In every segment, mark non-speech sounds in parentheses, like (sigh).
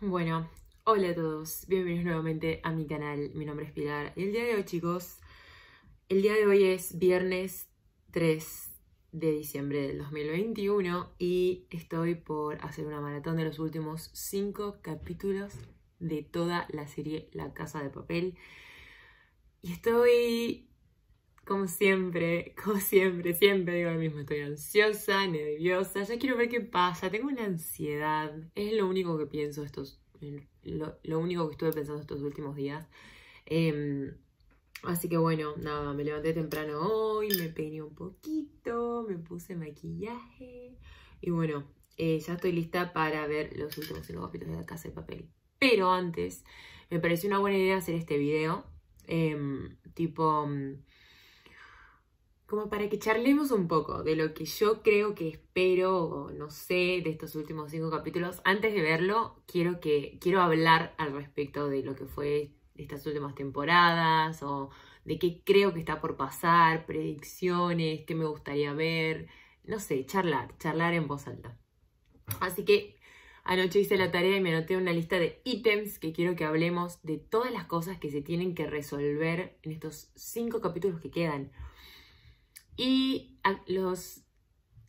Bueno, hola a todos, bienvenidos nuevamente a mi canal, mi nombre es Pilar y el día de hoy chicos, el día de hoy es viernes 3 de diciembre del 2021 y estoy por hacer una maratón de los últimos 5 capítulos de toda la serie La Casa de Papel y estoy como siempre, (laughs) como siempre, siempre digo lo mismo, estoy ansiosa, nerviosa, ya quiero ver qué pasa, tengo una ansiedad, es lo único que pienso estos, lo, único que estuve pensando estos últimos días. Em, así que bueno, nada, me levanté temprano hoy, me peiné un poquito, me puse maquillaje y bueno, eh, ya estoy lista para ver los últimos cinco capítulos de la Casa de Papel. Pero antes, me pareció una buena idea hacer este video, em, tipo mm, como para que charlemos un poco de lo que yo creo que espero o no sé de estos últimos cinco capítulos. Antes de verlo, quiero, que, quiero hablar al respecto de lo que fue estas últimas temporadas o de qué creo que está por pasar, predicciones, qué me gustaría ver, no sé, charlar, charlar en voz alta. Así que anoche hice la tarea y me anoté una lista de ítems que quiero que hablemos de todas las cosas que se tienen que resolver en estos cinco capítulos que quedan. Y los,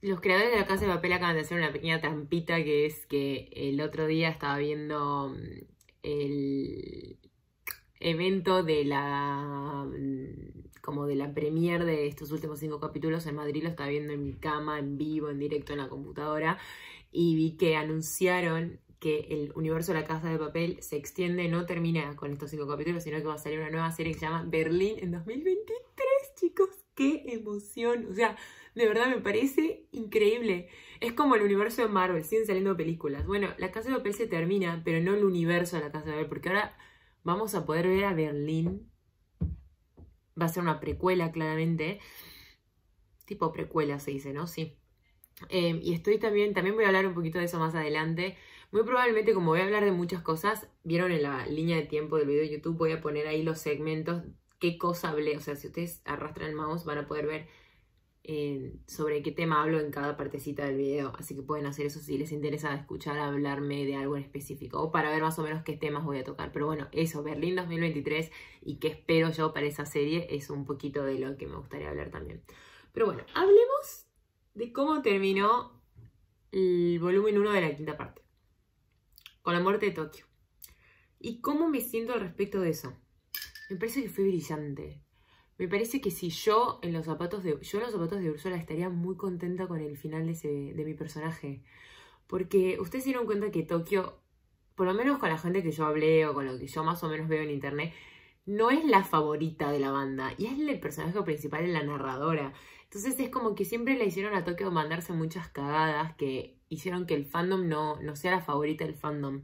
los creadores de la casa de papel acaban de hacer una pequeña trampita que es que el otro día estaba viendo mm, el evento de la mm, como de la premier de estos últimos cinco capítulos en Madrid, lo estaba viendo en mi cama, en vivo, en directo en la computadora, y vi que anunciaron que el universo de la Casa de Papel se extiende, no termina con estos cinco capítulos, sino que va a salir una nueva serie que se llama Berlín en 2023, chicos qué emoción. O sea, de verdad me parece increíble. Es como el universo de Marvel, siguen saliendo películas. Bueno, la Casa de Papel se termina, pero no el universo de la Casa de Papel, porque ahora vamos a poder ver a Berlín. Va a ser una precuela, claramente. Tipo precuela se dice, ¿no? Sí. Em, y estoy también, también voy a hablar un poquito de eso más adelante. Muy probablemente, como voy a hablar de muchas cosas, vieron en la línea de tiempo del video de YouTube, voy a poner ahí los segmentos qué cosa hablé. O sea, si ustedes arrastran el mouse van a poder ver eh, sobre qué tema hablo en cada partecita del video. Así que pueden hacer eso si les interesa escuchar hablarme de algo en específico o para ver más o menos qué temas voy a tocar. Pero bueno, eso, Berlín 2023 y qué espero yo para esa serie es un poquito de lo que me gustaría hablar también. Pero bueno, hablemos de cómo terminó el volumen 1 de la quinta parte. Con la muerte de Tokio. ¿Y cómo me siento al respecto de eso? Me parece que fue brillante. Me parece que si yo en los zapatos de. Yo en los zapatos de Ursula estaría muy contenta con el final de, mi personaje. Porque ustedes se dieron cuenta que Tokio, por lo menos con la gente que yo hablé o con lo que yo más o menos veo en internet, no es la favorita de la banda y es el personaje principal en la narradora. Entonces es como que siempre le hicieron a Tokio mandarse muchas cagadas que hicieron que el fandom no, no sea la favorita del fandom.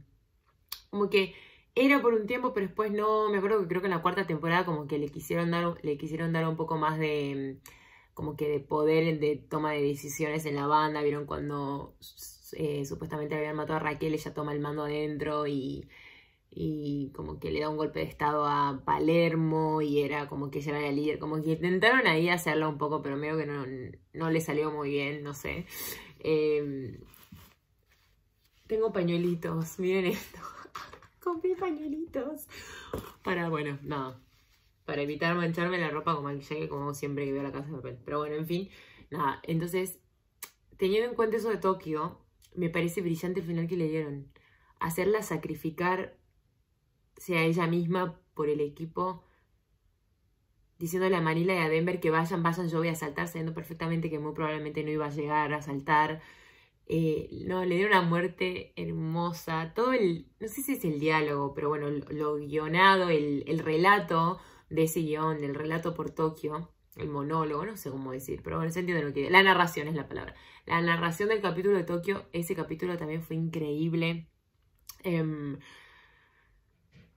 Como que era por un tiempo, pero después no, me acuerdo que creo que en la cuarta temporada como que le quisieron dar, le quisieron dar un poco más de mm, como que de poder de toma de decisiones en la banda, vieron cuando eh, supuestamente habían matado a Raquel, ella toma el mando adentro y, y como que le da un golpe de estado a Palermo y era como que ella era la líder, como que intentaron ahí hacerlo un poco, pero veo que no, le salió muy bien, no sé. Em, tengo pañuelitos, miren esto. Compré pañuelitos. Para, bueno, nada. Para evitar mancharme la ropa con maquillaje como siempre que veo la casa de papel. Pero bueno, en fin, nada. Entonces, teniendo en cuenta eso de Tokio, me parece brillante el final que le dieron. Hacerla sacrificar sea ella misma por el equipo, diciéndole a Manila y a Denver que vayan, vayan, yo voy a saltar, sabiendo perfectamente que muy probablemente no iba a llegar a saltar eh, no, le dio una muerte hermosa. Todo el, no sé si es el diálogo, pero bueno, lo, guionado, el, relato de ese guión, el relato por Tokio, el monólogo, no sé cómo decir, pero bueno, se entiende lo que La narración es la palabra. La narración del capítulo de Tokio, ese capítulo también fue increíble. Em,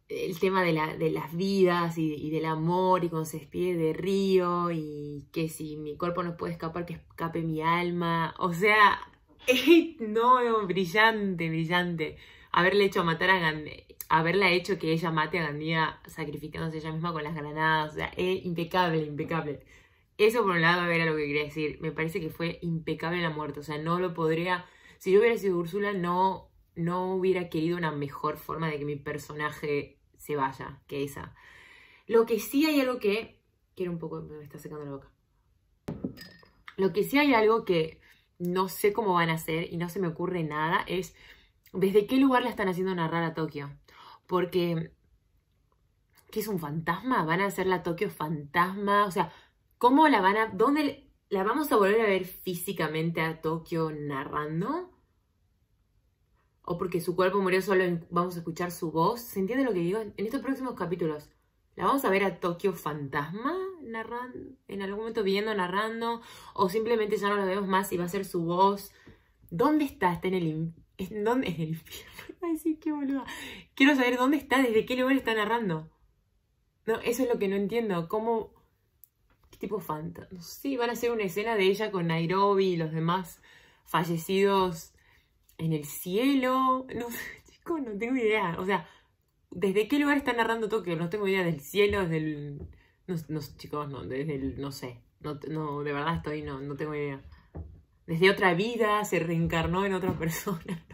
el tema de, las vidas y, del amor y con se despide de Río y que si mi cuerpo no puede escapar, que escape mi alma. O sea, (laughs) no, brillante, brillante. Haberle hecho matar a Gandía, haberla hecho que ella mate a Gandía sacrificándose ella misma con las granadas, o sea, impecable, impecable. Eso por un lado era lo que quería decir. Me parece que fue impecable la muerte, o sea, no lo podría... Si yo hubiera sido Úrsula, no, no hubiera querido una mejor forma de que mi personaje se vaya que esa. Lo que sí hay algo que... Quiero un poco... Me está secando la boca. Lo que sí hay algo que no sé cómo van a hacer y no se me ocurre nada es desde qué lugar la están haciendo narrar a Tokio. Porque, ¿qué es un fantasma? ¿Van a hacer la Tokio fantasma? O sea, ¿cómo la van a... ¿Dónde la vamos a volver a ver físicamente a Tokio narrando? ¿O porque su cuerpo murió solo vamos a escuchar su voz? ¿Se entiende lo que digo? En estos próximos capítulos, ¿la vamos a ver a Tokio fantasma? narrando, en algún momento viendo, narrando, o simplemente ya no lo vemos más y va a ser su voz. ¿Dónde está? Está en el, en, ¿dónde? el infierno. (laughs) Ay, sí, qué boluda. Quiero saber dónde está, desde qué lugar está narrando. No, eso es lo que no entiendo. ¿Cómo? ¿Qué tipo fantasma? No sí, van a ser una escena de ella con Nairobi y los demás fallecidos en el cielo. (laughs) No sé, chicos, no tengo idea. O sea, ¿desde qué lugar está narrando Tokio? No tengo idea. Del cielo, desde no, no, chicos, no, desde el, no sé. No, de verdad estoy, no, tengo idea. Desde otra vida se reencarnó en otra (laughs) persona.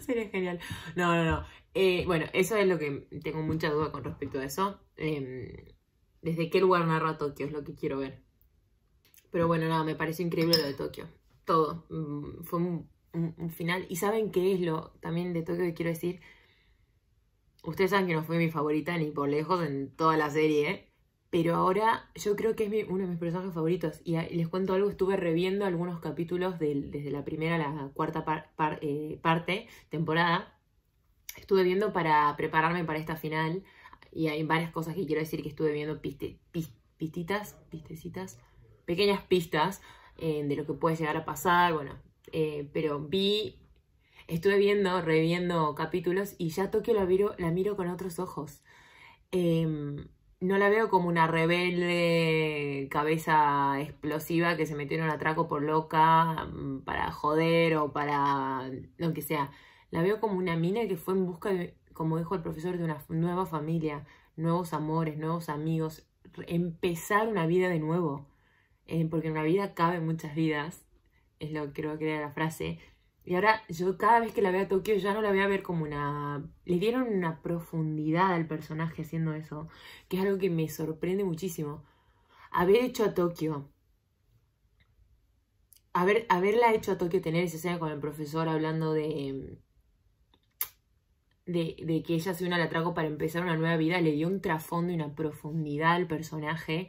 sería genial. No, no, no. Eh, bueno, eso es lo que tengo mucha duda con respecto a eso. Em, ¿Desde qué lugar a Tokio? Es lo que quiero ver. Pero bueno, nada, me parece increíble lo de Tokio. Todo. Mm, fue un, un final. ¿Y saben qué es lo también de Tokio que quiero decir? Ustedes saben que no fue mi favorita ni por lejos en toda la serie, ¿eh? pero ahora yo creo que es uno de mis personajes favoritos. Ah, y les cuento algo, estuve reviendo algunos capítulos desde la primera a la cuarta eh, parte, temporada. Estuve viendo para prepararme para esta final y hay varias cosas que quiero decir que estuve viendo piste, pistitas, pistecitas, pequeñas pistas eh, de lo que puede llegar a pasar, bueno, pero vi estuve viendo, reviendo capítulos y ya Tokio la, miro, la miro con otros ojos. Em, no la veo como una rebelde cabeza explosiva que se metió en un atraco por loca mm, para joder o para lo que sea. La veo como una mina que fue en busca, de, como dijo el profesor, de una nueva familia, nuevos amores, nuevos amigos, empezar una vida de nuevo. Eh, porque en una vida cabe muchas vidas, es lo que creo que era la frase. Y ahora yo cada vez que la veo a Tokio ya no la veo a ver como una... Le dieron una profundidad al personaje haciendo eso, que es algo que me sorprende muchísimo. Haber hecho a Tokio... haberla hecho a Tokio tener esa escena con el profesor hablando de... De, que ella se una la trago para empezar una nueva vida, le dio un trasfondo y una profundidad al personaje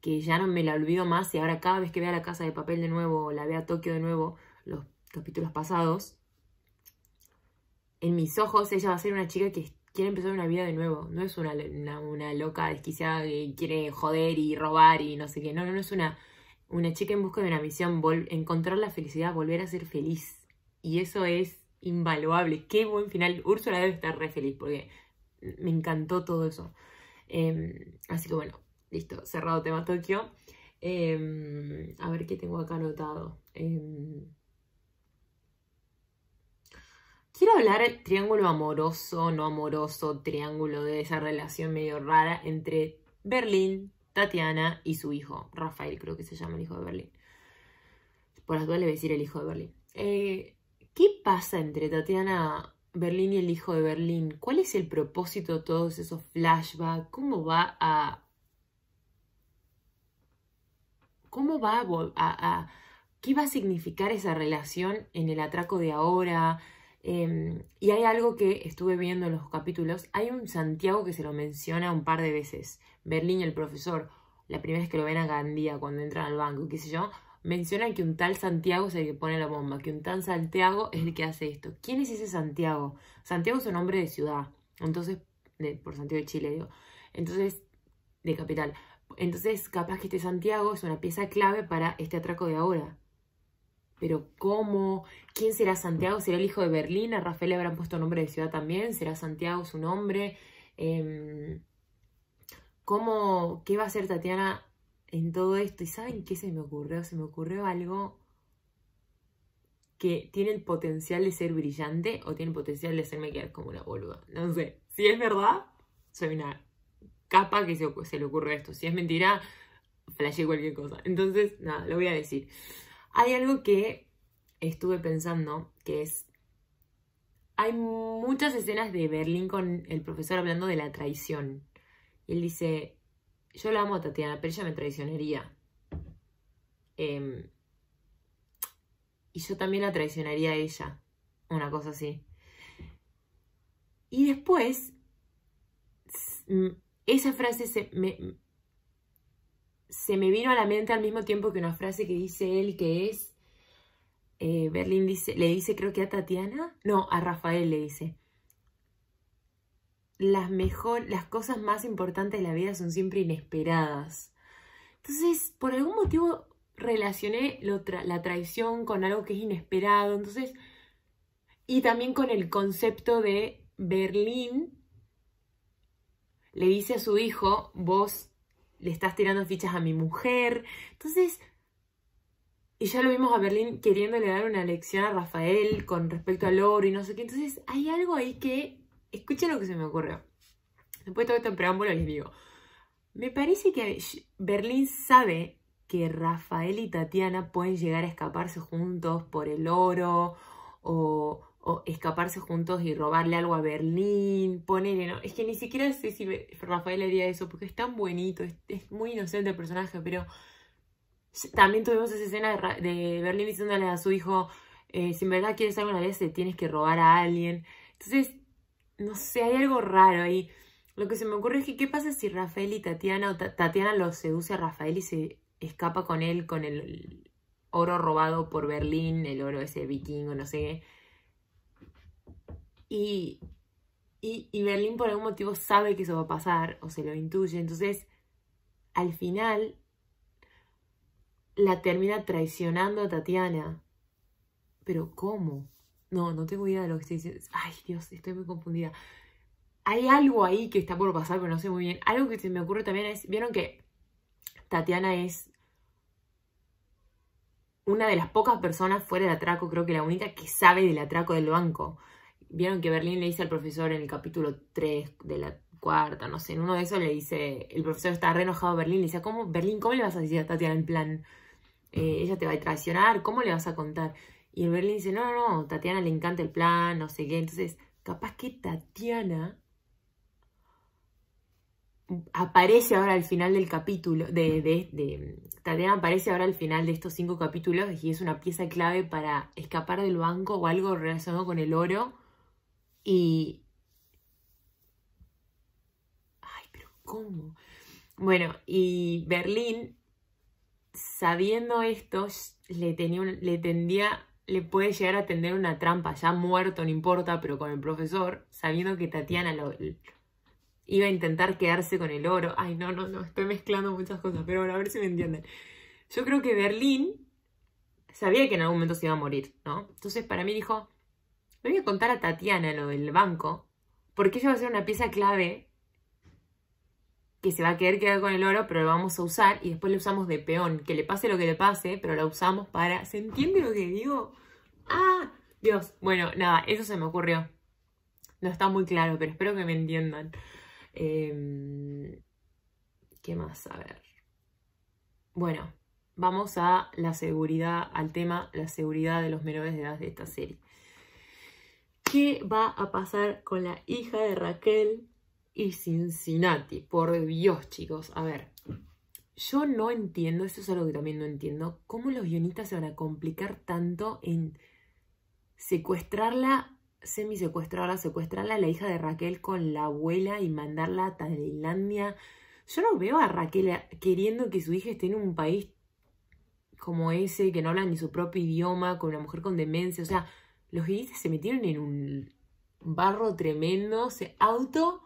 que ya no me la olvido más y ahora cada vez que vea la casa de papel de nuevo, la veo a Tokio de nuevo, los capítulos pasados, en mis ojos ella va a ser una chica que quiere empezar una vida de nuevo. No es una, una, loca desquiciada que quiere joder y robar y no sé qué. No, no, es una, una chica en busca de una misión, encontrar la felicidad, volver a ser feliz. Y eso es invaluable. Qué buen final. Úrsula debe estar re feliz porque me encantó todo eso. Em, así que bueno, listo, cerrado tema Tokio. Em, a ver qué tengo acá anotado. Em, Quiero hablar del triángulo amoroso, no amoroso, triángulo de esa relación medio rara entre Berlín, Tatiana y su hijo. Rafael creo que se llama el hijo de Berlín. Por las dudas le voy a decir el hijo de Berlín. Eh, ¿Qué pasa entre Tatiana Berlín y el hijo de Berlín? ¿Cuál es el propósito de todos esos flashbacks? ¿Cómo va a... ¿Cómo va a, a, a... ¿Qué va a significar esa relación en el atraco de ahora? Em, y hay algo que estuve viendo en los capítulos. Hay un Santiago que se lo menciona un par de veces. Berlín, el profesor, la primera vez que lo ven a Gandía cuando entran al banco, qué sé yo, mencionan que un tal Santiago es el que pone la bomba, que un tal Santiago es el que hace esto. ¿Quién es ese Santiago? Santiago es un nombre de ciudad. Entonces, por Santiago de Chile, digo. Entonces, de capital. Entonces, capaz que este Santiago es una pieza clave para este atraco de ahora. Pero ¿cómo? ¿Quién será Santiago? ¿Será el hijo de Berlín? ¿A Rafael le habrán puesto nombre de ciudad también? ¿Será Santiago su nombre? Em, ¿Cómo? ¿Qué va a hacer Tatiana en todo esto? ¿Y saben qué se me ocurrió? Se me ocurrió algo que tiene el potencial de ser brillante o tiene el potencial de hacerme quedar como una boluda. No sé. Si es verdad, soy una capa que se, le ocurre esto. Si es mentira, flasheé cualquier cosa. Entonces, nada, lo voy a decir. Hay algo que estuve pensando, que es, hay muchas escenas de Berlín con el profesor hablando de la traición. Y él dice, yo la amo a Tatiana, pero ella me traicionaría. Em, y yo también la traicionaría a ella, una cosa así. Y después, esa frase se, me, se me vino a la mente al mismo tiempo que una frase que dice él, que es, eh, Berlín dice, le dice creo que a Tatiana, no, a Rafael le dice, las, mejor, las cosas más importantes de la vida son siempre inesperadas. Entonces, por algún motivo relacioné la traición con algo que es inesperado, entonces, y también con el concepto de Berlín le dice a su hijo, vos le estás tirando fichas a mi mujer. Entonces, y ya lo vimos a Berlín queriéndole dar una lección a Rafael con respecto al oro y no sé qué. Entonces, hay algo ahí que, escuchen lo que se me ocurrió. Después de todo esto en preámbulo les digo, me parece que Berlín sabe que Rafael y Tatiana pueden llegar a escaparse juntos por el oro o o escaparse juntos y robarle algo a Berlín, ponerle, ¿no? Es que ni siquiera sé si Rafael haría eso, porque es tan bonito, es, muy inocente el personaje, pero también tuvimos esa escena de, Berlín diciéndole a su hijo, eh, si en verdad quieres algo, una vez, tienes que robar a alguien. Entonces, no sé, hay algo raro ahí. Lo que se me ocurre es que, ¿qué pasa si Rafael y Tatiana, o Tatiana lo seduce a Rafael y se escapa con él, con el oro robado por Berlín, el oro ese vikingo, no sé qué? Y, y, Berlín por algún motivo sabe que eso va a pasar o se lo intuye. Entonces, al final, la termina traicionando a Tatiana. Pero ¿cómo? No, no tengo idea de lo que estoy diciendo. Ay, Dios, estoy muy confundida. Hay algo ahí que está por pasar, pero no sé muy bien. Algo que se me ocurre también es, vieron que Tatiana es una de las pocas personas fuera de atraco, creo que la única que sabe del atraco del banco. Vieron que Berlín le dice al profesor en el capítulo 3 de la cuarta, no sé, en uno de esos le dice, el profesor está re enojado a Berlín, le dice, ¿cómo, Berlín, cómo le vas a decir a Tatiana el plan, eh, ella te va a traicionar, cómo le vas a contar? Y Berlín dice, no, no, no, Tatiana le encanta el plan, no sé qué, entonces, capaz que Tatiana aparece ahora al final del capítulo, de, de, de, Tatiana aparece ahora al final de estos cinco capítulos y es una pieza clave para escapar del banco o algo relacionado con el oro y... Ay, pero ¿cómo? Bueno, y Berlín, sabiendo esto, le, tenía le tendía, le puede llegar a tender una trampa, ya muerto, no importa, pero con el profesor, sabiendo que Tatiana lo, iba a intentar quedarse con el oro. Ay, no, no, no, estoy mezclando muchas cosas, pero bueno, a ver si me entienden. Yo creo que Berlín sabía que en algún momento se iba a morir, ¿no? Entonces para mí dijo, voy a contar a Tatiana lo del banco, porque ella va a ser una pieza clave que se va a querer quedar con el oro, pero lo vamos a usar y después lo usamos de peón. Que le pase lo que le pase, pero la usamos para... ¿Se entiende lo que digo? ¡Ah! Dios. Bueno, nada, eso se me ocurrió. No está muy claro, pero espero que me entiendan. Em, ¿Qué más? A ver. Bueno, vamos a la seguridad, al tema la seguridad de los menores de edad de esta serie. ¿Qué va a pasar con la hija de Raquel y Cincinnati? Por Dios, chicos. A ver, yo no entiendo, eso es algo que también no entiendo, cómo los guionistas se van a complicar tanto en secuestrarla, semi-secuestrarla, secuestrarla a la hija de Raquel con la abuela y mandarla a Tailandia. Yo no veo a Raquel queriendo que su hija esté en un país como ese, que no habla ni su propio idioma, con una mujer con demencia, o sea los guionistas se metieron en un barro tremendo, se auto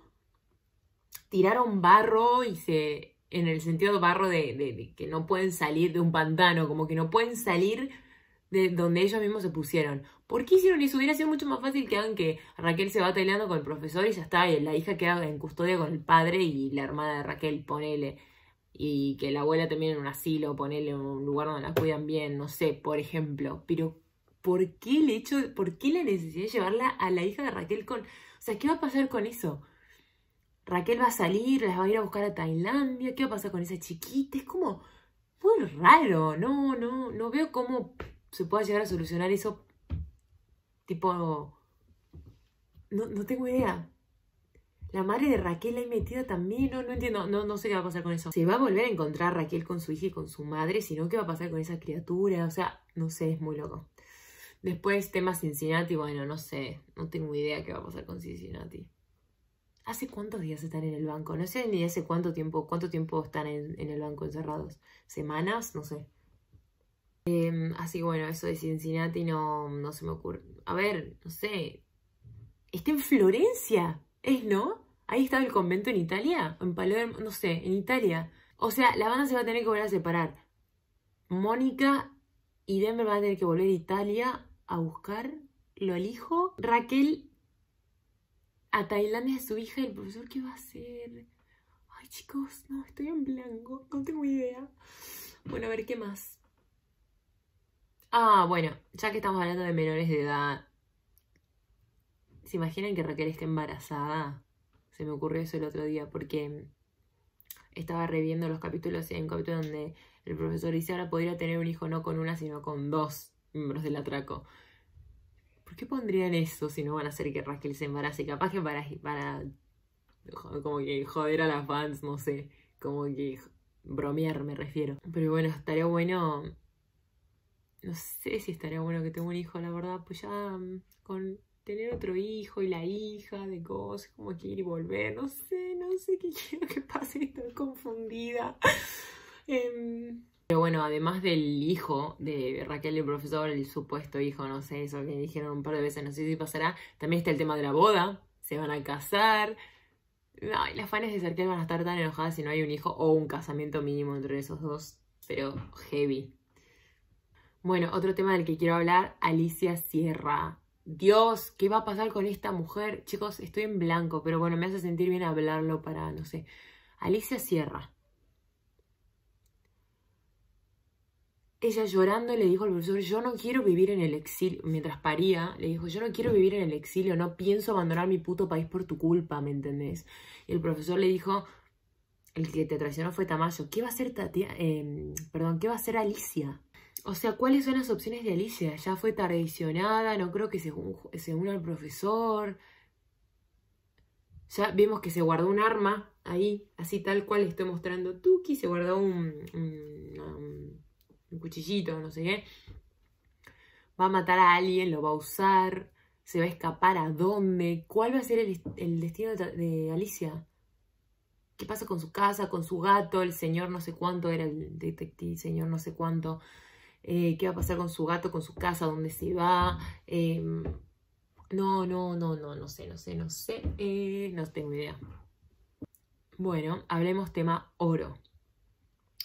tiraron barro y se. en el sentido barro de, de, de, que no pueden salir de un pantano, como que no pueden salir de donde ellos mismos se pusieron. ¿Por qué hicieron eso? Hubiera sido mucho más fácil que hagan que Raquel se va peleando con el profesor y ya está, y la hija queda en custodia con el padre y la hermana de Raquel, ponele. Y que la abuela también en un asilo, ponele en un lugar donde la cuidan bien, no sé, por ejemplo. Pero ¿por qué le hecho, por qué llevarla a la hija de Raquel con, o sea, ¿qué va a pasar con eso? Raquel va a salir, las va a ir a buscar a Tailandia, ¿qué va a pasar con esa chiquita? Es como muy raro, no, no, no veo cómo se pueda llegar a solucionar eso. Tipo, no, no tengo idea. La madre de Raquel ahí metida también, no, no entiendo, no, no sé qué va a pasar con eso. Se va a volver a encontrar Raquel con su hija y con su madre, sino qué va a pasar con esa criatura, o sea, no sé, es muy loco. Después tema Cincinnati, bueno, no sé, no tengo idea qué va a pasar con Cincinnati. ¿Hace cuántos días están en el banco? No sé ni hace cuánto tiempo, cuánto tiempo están en, el banco encerrados. ¿Semanas? No sé. Em, así bueno, eso de Cincinnati no, no se me ocurre. A ver, no sé. Está en Florencia, ¿es no? Ahí estaba el convento en Italia, en Palermo, no sé, en Italia. O sea, la banda se va a tener que volver a separar. Mónica y Denver van a tener que volver a Italia a buscar, lo hijo Raquel a Tailandia es su hija y el profesor, ¿qué va a hacer? Ay, chicos, no, estoy en blanco, no tengo idea. Bueno, a ver, ¿qué más? Ah, bueno, ya que estamos hablando de menores de edad, ¿se imaginan que Raquel esté embarazada? Se me ocurrió eso el otro día porque estaba reviendo los capítulos y hay un capítulo donde el profesor dice ahora podría tener un hijo no con una sino con dos miembros del atraco. ¿Por qué pondrían eso si no van a hacer que Raquel se embarace? Capaz que para, para como que joder a las fans, no sé, como que bromear me refiero. Pero bueno, estaría bueno, no sé si estaría bueno que tenga un hijo, la verdad, pues ya mm, con tener otro hijo y la hija de cosas, como que ir y volver, no sé, no sé qué (laughs) quiero que pase, estoy confundida. Em, pero bueno, además del hijo de Raquel y el profesor, el supuesto hijo, no sé, eso que dijeron un par de veces, no sé si pasará, también está el tema de la boda, se van a casar. Ay, las fans de Serkel van a estar tan enojadas si no hay un hijo o un casamiento mínimo entre esos dos, pero heavy. Bueno, otro tema del que quiero hablar, Alicia Sierra. Dios, ¿qué va a pasar con esta mujer? Chicos, estoy en blanco, pero bueno, me hace sentir bien hablarlo para, no sé. Alicia Sierra. Ella llorando le dijo al profesor, yo no quiero vivir en el exilio, mientras paría, le dijo, yo no quiero vivir en el exilio, no pienso abandonar mi puto país por tu culpa, ¿me entendés? Y el profesor le dijo, el que te traicionó fue Tamayo, ¿qué va a hacer em, perdón, qué va a hacer Alicia? O sea, ¿cuáles son las opciones de Alicia? Ya fue traicionada, no creo que se, se una al profesor. Ya vimos que se guardó un arma ahí, así tal cual le estoy mostrando Tuki, se guardó un un cuchillito, no sé qué. Va a matar a alguien, lo va a usar, se va a escapar a dónde, cuál va a ser el, destino de, Alicia. ¿Qué pasa con su casa, con su gato, el señor no sé cuánto, era el detective, señor no sé cuánto? ¿Qué va a pasar con su gato, con su casa, dónde se va? no, no, no, no, no sé, no sé, no sé, no tengo idea. Bueno, hablemos tema oro.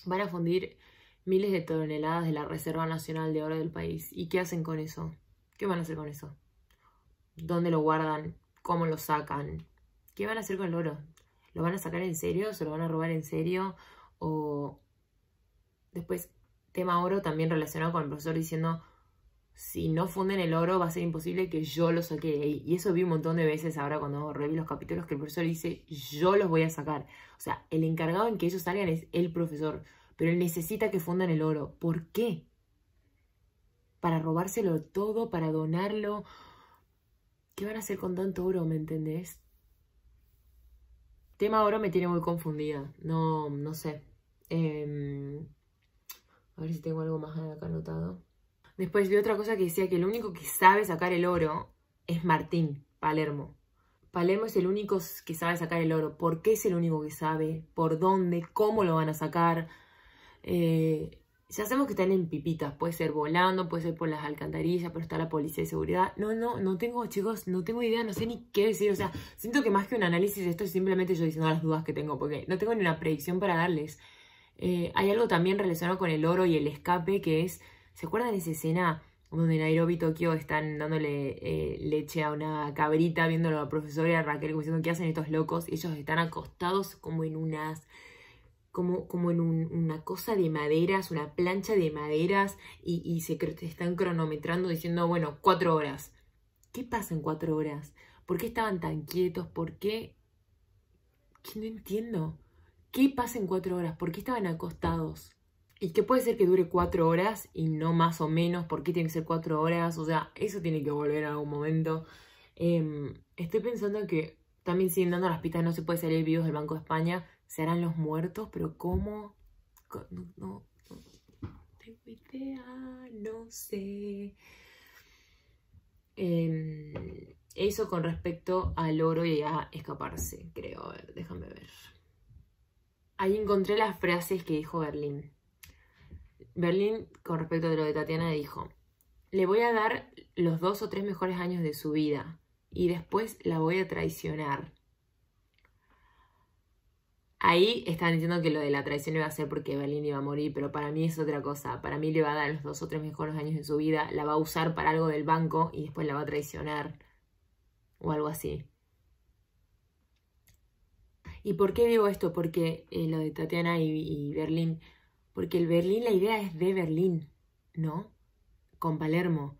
Van a fundir miles de toneladas de la Reserva Nacional de Oro del país. ¿Y qué hacen con eso? ¿Qué van a hacer con eso? ¿Dónde lo guardan? ¿Cómo lo sacan? ¿Qué van a hacer con el oro? ¿Lo van a sacar en serio? ¿Se lo van a robar en serio? O después, tema oro también relacionado con el profesor diciendo, si no funden el oro va a ser imposible que yo lo saque Y eso vi un montón de veces ahora cuando reví los capítulos que el profesor dice, yo los voy a sacar. O sea, el encargado en que ellos salgan es el profesor pero él necesita que fundan el oro. ¿Por qué? Para robárselo todo, para donarlo. ¿Qué van a hacer con tanto oro, me entendés? Tema oro me tiene muy confundida. No, no sé. Em, a ver si tengo algo más acá anotado. Después vi otra cosa que decía que el único que sabe sacar el oro es Martín, Palermo. Palermo es el único que sabe sacar el oro. ¿Por qué es el único que sabe? ¿Por dónde? ¿Cómo lo van a sacar? Eh, ya sabemos que están en pipitas, puede ser volando, puede ser por las alcantarillas, pero está la policía de seguridad. No, no, no tengo, chicos, no tengo idea, no sé ni qué decir. O sea, siento que más que un análisis de esto es simplemente yo diciendo las dudas que tengo, porque no tengo ni una predicción para darles. Eh, hay algo también relacionado con el oro y el escape que es, ¿se acuerdan de esa escena donde Nairobi y Tokio están dándole eh, leche a una cabrita, viendo a la profesora y a Raquel como diciendo qué hacen estos locos? Y ellos están acostados como en unas como, como en una cosa de maderas, una plancha de maderas, y, se están cronometrando diciendo, bueno, cuatro horas. ¿Qué pasa en cuatro horas? ¿Por qué estaban tan quietos? ¿Por qué? ¿Qué no entiendo. ¿Qué pasa en cuatro horas? ¿Por qué estaban acostados? ¿Y qué puede ser que dure cuatro horas y no más o menos? ¿Por qué tiene que ser cuatro horas? O sea, eso tiene que volver en algún momento. Em, estoy pensando que también siguen dando las pistas, no se puede salir vivos del Banco de España. ¿Serán los muertos, pero ¿cómo? No, no, tengo idea, no sé. Em, eso con respecto al oro y a escaparse, creo. déjame ver. Ahí encontré las frases que dijo Berlín. Berlín, con respecto a lo de Tatiana, dijo, le voy a dar los dos o tres mejores años de su vida y después la voy a traicionar. Ahí están diciendo que lo de la traición va a ser porque Berlín iba a morir, pero para mí es otra cosa. Para mí le va a dar los dos o tres mejores años de su vida, la va a usar para algo del banco y después la va a traicionar. O algo así. ¿Y por qué digo esto? Porque eh, lo de Tatiana y, y Berlín. Porque el Berlín, la idea es de Berlín, ¿no? Con Palermo.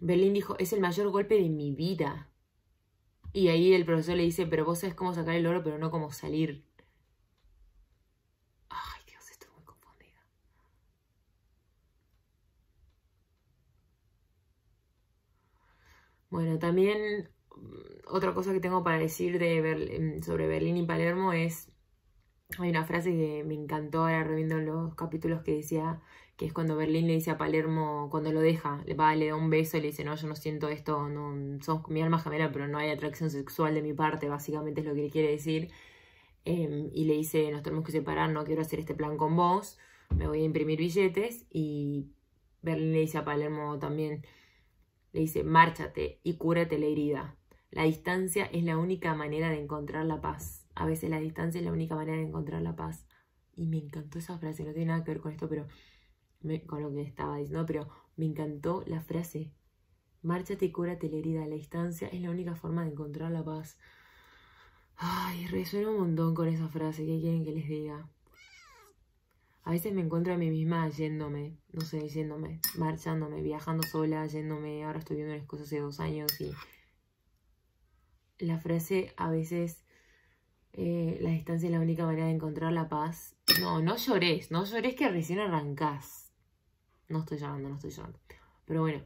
Berlín dijo, es el mayor golpe de mi vida. Y ahí el profesor le dice, pero vos sabés cómo sacar el oro, pero no cómo salir. Ay, Dios, estoy muy confundida. Bueno, también mm, otra cosa que tengo para decir de em, sobre Berlín y Palermo es... Hay una frase que me encantó ahora reviendo los capítulos que decía que es cuando Berlín le dice a Palermo, cuando lo deja, le va, le da un beso y le dice, no, yo no siento esto, no, sos mi alma gemela, pero no hay atracción sexual de mi parte, básicamente es lo que le quiere decir. Em, y le dice, nos tenemos que separar, no quiero hacer este plan con vos, me voy a imprimir billetes. Y Berlín le dice a Palermo también, le dice, márchate y cúrate la herida. La distancia es la única manera de encontrar la paz. A veces la distancia es la única manera de encontrar la paz. Y me encantó esa frase, no tiene nada que ver con esto, pero con lo que estaba diciendo, pero me encantó la frase. Márchate y cúrate la herida. La distancia es la única forma de encontrar la paz. Ay, resuena un montón con esa frase. ¿Qué quieren que les diga? A veces me encuentro a mí misma yéndome, no sé, yéndome, marchándome, viajando sola, yéndome. Ahora estoy viendo las cosas hace dos años y la frase a veces eh, la distancia es la única manera de encontrar la paz. No, no llores, no llores que recién arrancás. No estoy llorando, no estoy llorando. Pero bueno,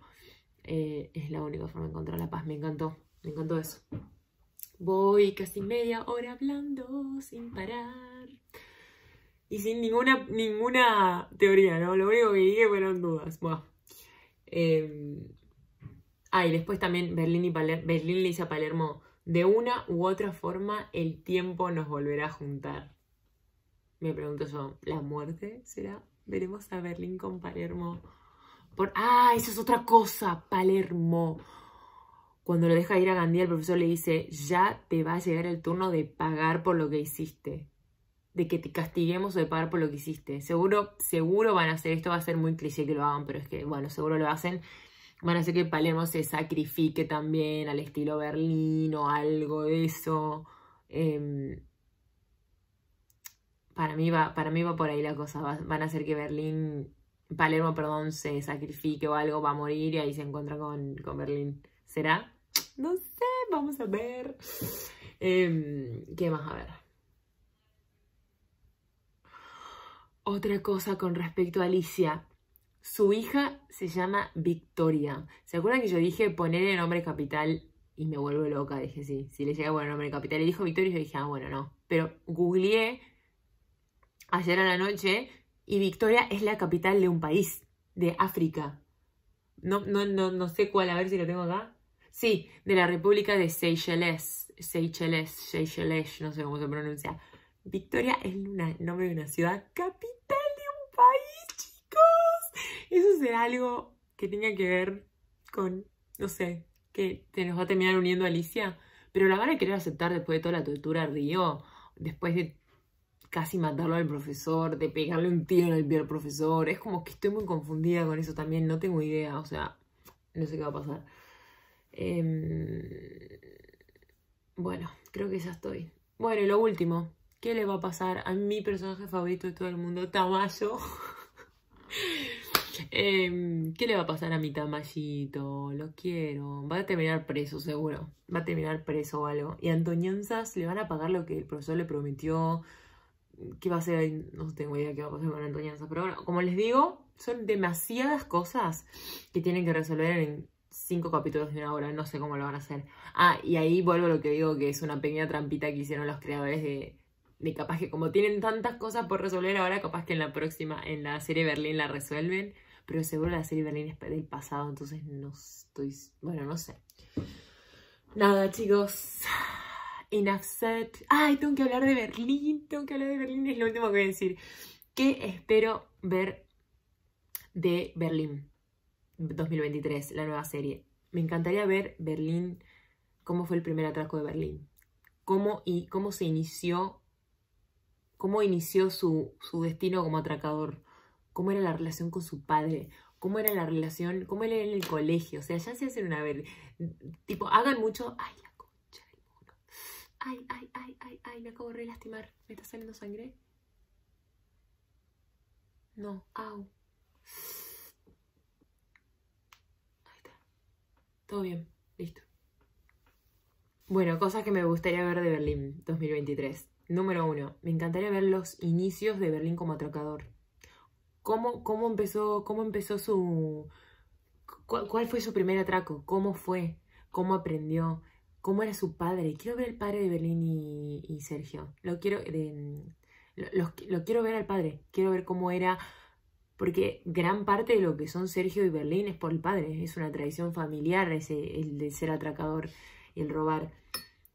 eh, es la única forma de encontrar la paz. Me encantó, me encantó eso. Voy casi media hora hablando sin parar. Y sin ninguna, ninguna teoría, ¿no? Lo único que dije fueron dudas. Buah. Em, ah, y después también Berlín, y Palermo, Berlín le dice a Palermo, de una u otra forma el tiempo nos volverá a juntar. Me pregunto yo, ¿la muerte será? Veremos a Berlín con Palermo. Por... Ah, esa es otra cosa, Palermo. Cuando lo deja ir a Gandía, el profesor le dice, ya te va a llegar el turno de pagar por lo que hiciste. De que te castiguemos o de pagar por lo que hiciste. Seguro, seguro van a hacer, esto va a ser muy cliché que lo hagan, pero es que, bueno, seguro lo hacen. Van a hacer que Palermo se sacrifique también al estilo Berlín o algo de eso. Eh, para mí va, para mí va por ahí la cosa. van a hacer que Berlín, Palermo, perdón, se sacrifique o algo, va a morir y ahí se encuentra con, Berlín. ¿Será? No sé, vamos a ver. Em, ¿Qué más? A ver. Otra cosa con respecto a Alicia. Su hija se llama Victoria. ¿Se acuerdan que yo dije poner el nombre capital y me vuelvo loca? Dije, sí, si le llega bueno el nombre capital. Y dijo Victoria y yo dije, ah, bueno, no. Pero googleé ayer a la noche y Victoria es la capital de un país, de África. No, no, no, no sé cuál, a ver si lo tengo acá. Sí, de la República de Seychelles. Seychelles, Seychelles, no sé cómo se pronuncia. Victoria es el nombre de una ciudad capital de un país, chicos. Eso será algo que tenga que ver con, no sé, que se nos va a terminar uniendo a Alicia. Pero la van a querer aceptar después de toda la tortura Río, después de casi matarlo al profesor, de pegarle un tiro en el pie al profesor. Es como que estoy muy confundida con eso también, no tengo idea, o sea, no sé qué va a pasar. Em, bueno, creo que ya estoy. Bueno, y lo último, ¿qué le va a pasar a mi personaje favorito de todo el mundo, Tamayo? (laughs) Em, ¿Qué le va a pasar a mi Tamayito? Lo quiero. Va a terminar preso, seguro. Va a terminar preso o algo. Y a le van a pagar lo que el profesor le prometió qué va a ser, no tengo idea qué va a pasar con la pero bueno, como les digo, son demasiadas cosas que tienen que resolver en cinco capítulos de una hora, no sé cómo lo van a hacer. Ah, y ahí vuelvo a lo que digo, que es una pequeña trampita que hicieron los creadores de, de capaz que como tienen tantas cosas por resolver ahora, capaz que en la próxima, en la serie Berlín la resuelven, pero seguro la serie Berlín es del pasado, entonces no estoy, bueno, no sé. Nada, chicos en upset Ay, tengo que hablar de Berlín, tengo que hablar de Berlín, es lo último que voy a decir. ¿Qué espero ver de Berlín 2023, la nueva serie? Me encantaría ver Berlín, cómo fue el primer atraco de Berlín, cómo, y cómo se inició, cómo inició su, su destino como atracador, cómo era la relación con su padre, cómo era la relación, cómo él era en el colegio. O sea, ya se hacen una ver Tipo, hagan mucho. Ay, Ay, ay, ay, ay, ay, me acabo de lastimar. ¿Me está saliendo sangre? No, au. Ahí está. Todo bien, listo. Bueno, cosas que me gustaría ver de Berlín 2023. Número uno, me encantaría ver los inicios de Berlín como atracador. ¿Cómo, cómo empezó, cómo empezó su... ¿Cuál fue su primer atraco? ¿Cómo fue? ¿Cómo aprendió? cómo era su padre. Quiero ver el padre de Berlín y, Sergio. Lo quiero, de, lo, quiero ver al padre. Quiero ver cómo era porque gran parte de lo que son Sergio y Berlín es por el padre, es una tradición familiar ese, el de ser atracador y el robar.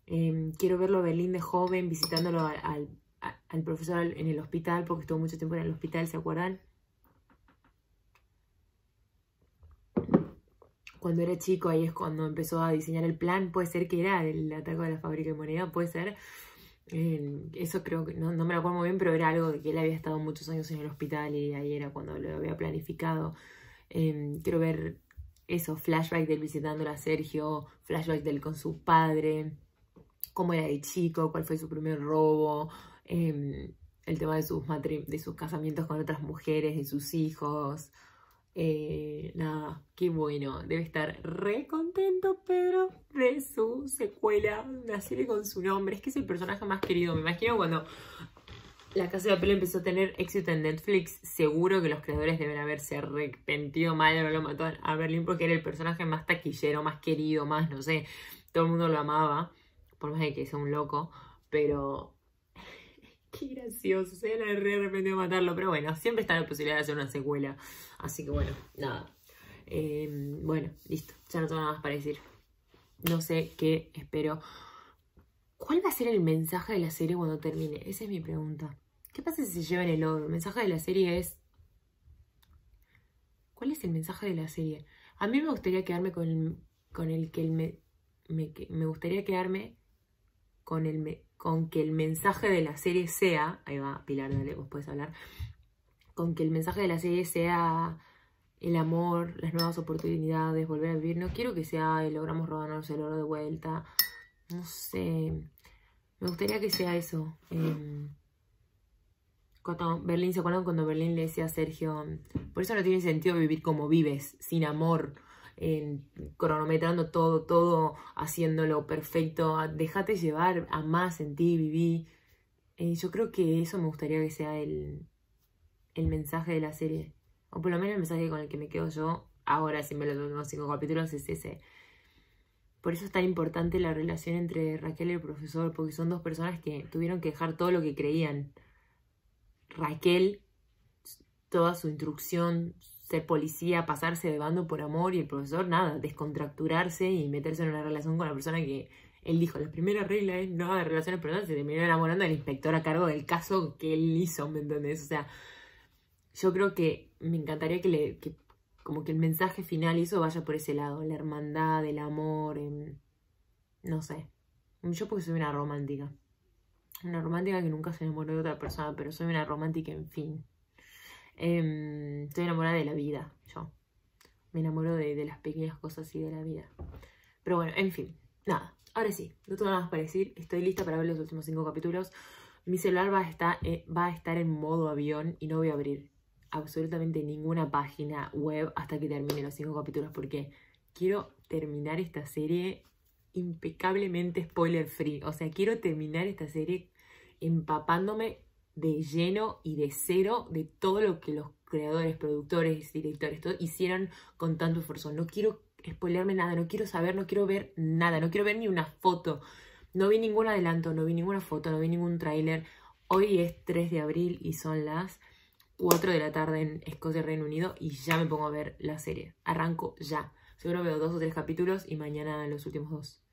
Em, quiero verlo a Berlín de joven, visitándolo al, profesor en el hospital, porque estuvo mucho tiempo en el hospital, ¿se acuerdan? cuando era chico, ahí es cuando empezó a diseñar el plan, puede ser que era el ataque de la fábrica de moneda, puede ser. Eh, eso creo que no, me lo acuerdo muy bien, pero era algo de que él había estado muchos años en el hospital y ahí era cuando lo había planificado. Eh, quiero ver eso, flashback del visitándola a Sergio, flashback del con su padre, cómo era de chico, cuál fue su primer robo, eh, el tema de sus, de sus casamientos con otras mujeres, de sus hijos. Eh, nada, qué bueno. Debe estar re contento Pedro de su secuela, una serie con su nombre. Es que es el personaje más querido. Me imagino cuando la Casa de Papel empezó a tener éxito en Netflix, seguro que los creadores deben haberse arrepentido mal de lo matado a Berlín porque era el personaje más taquillero, más querido, más, no sé. Todo el mundo lo amaba, por más de que sea un loco, pero Qué gracioso, se la re arrepentido matarlo, pero bueno, siempre está la posibilidad de hacer una secuela. Así que bueno, nada. Eh, bueno, listo, ya no tengo nada más para decir. No sé qué espero. ¿Cuál va a ser el mensaje de la serie cuando termine? Esa es mi pregunta. ¿Qué pasa si se llevan el oro? El mensaje de la serie es... ¿Cuál es el mensaje de la serie? A mí me gustaría quedarme con el, con el que el me, me, me gustaría quedarme con el me, con que el mensaje de la serie sea, ahí va Pilar, dale, vos puedes hablar, con que el mensaje de la serie sea el amor, las nuevas oportunidades, volver a vivir. No quiero que sea y logramos robarnos el oro de vuelta. No sé. Me gustaría que sea eso. Em, Berlín, ¿se acuerdan cuando Berlín le decía a Sergio? Por eso no tiene sentido vivir como vives, sin amor cronometrando todo, todo, haciéndolo perfecto. Déjate llevar, a más en ti viví. Eh, yo creo que eso me gustaría que sea el, mensaje de la serie. O por lo menos el mensaje con el que me quedo yo ahora, si me los últimos cinco capítulos, es ese. Por eso es tan importante la relación entre Raquel y el profesor, porque son dos personas que tuvieron que dejar todo lo que creían. Raquel, toda su instrucción, ser policía, pasarse de bando por amor y el profesor, nada, descontracturarse y meterse en una relación con la persona que él dijo, la primera regla es nada de relaciones personales, se terminó enamorando del inspector a cargo del caso que él hizo, ¿me entendés? O sea, yo creo que me encantaría que, le, como que el mensaje final hizo vaya por ese lado, la hermandad, el amor, em, no sé. Yo porque soy una romántica. Una romántica que nunca se enamoró de otra persona, pero soy una romántica en fin. Em, estoy enamorada de la vida, yo. Me enamoro de, las pequeñas cosas y de la vida. Pero bueno, en fin, nada. Ahora sí, no tengo nada más para decir. Estoy lista para ver los últimos cinco capítulos. Mi celular va eh, va a estar en modo avión y no voy a abrir absolutamente ninguna página web hasta que termine los cinco capítulos porque quiero terminar esta serie impecablemente spoiler free. O sea, quiero terminar esta serie empapándome de lleno y de cero de todo lo que los creadores, productores, directores, todo, hicieron con tanto esfuerzo. No quiero spoilearme nada, no quiero saber, no quiero ver nada, no quiero ver ni una foto. No vi ningún adelanto, no vi ninguna foto, no vi ningún tráiler. Hoy es 3 de abril y son las 4 de la tarde en Escocia, Reino Unido y ya me pongo a ver la serie. Arranco ya. Seguro veo dos o tres capítulos y mañana los últimos dos.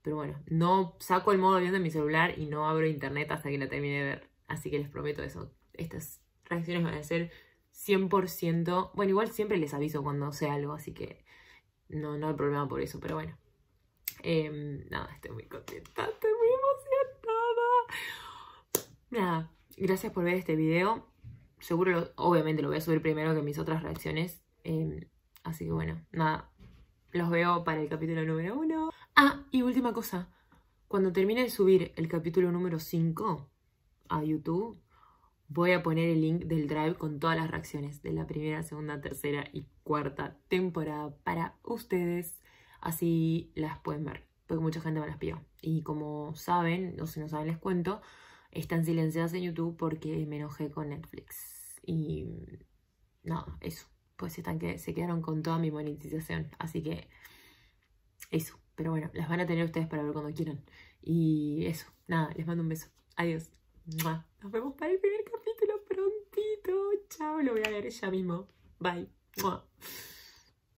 Pero bueno, no saco el modo viendo de mi celular y no abro internet hasta que la termine de ver. Así que les prometo eso. Estas reacciones van a ser 100%... Bueno, igual siempre les aviso cuando sea algo, así que no, no hay problema por eso, pero bueno. Em, nada, estoy muy contenta, estoy muy emocionada. Nada, gracias por ver este video. Seguro, obviamente lo voy a subir primero que mis otras reacciones. Em, así que bueno, nada, los veo para el capítulo número uno. Ah, y última cosa. Cuando termine de subir el capítulo número 5, a YouTube, voy a poner el link del drive con todas las reacciones de la primera, segunda, tercera y cuarta temporada para ustedes. Así las pueden ver, porque mucha gente me las pidió. Y como saben, o si no saben les cuento, están silenciadas en YouTube porque me enojé con Netflix. Y nada, eso. Pues se quedaron con toda mi monetización. Así que eso. Pero bueno, las van a tener ustedes para ver cuando quieran. Y eso, nada, les mando un beso. Adiós. Nos vemos para el primer capítulo prontito. Chao, lo voy a ver ya mismo. Bye.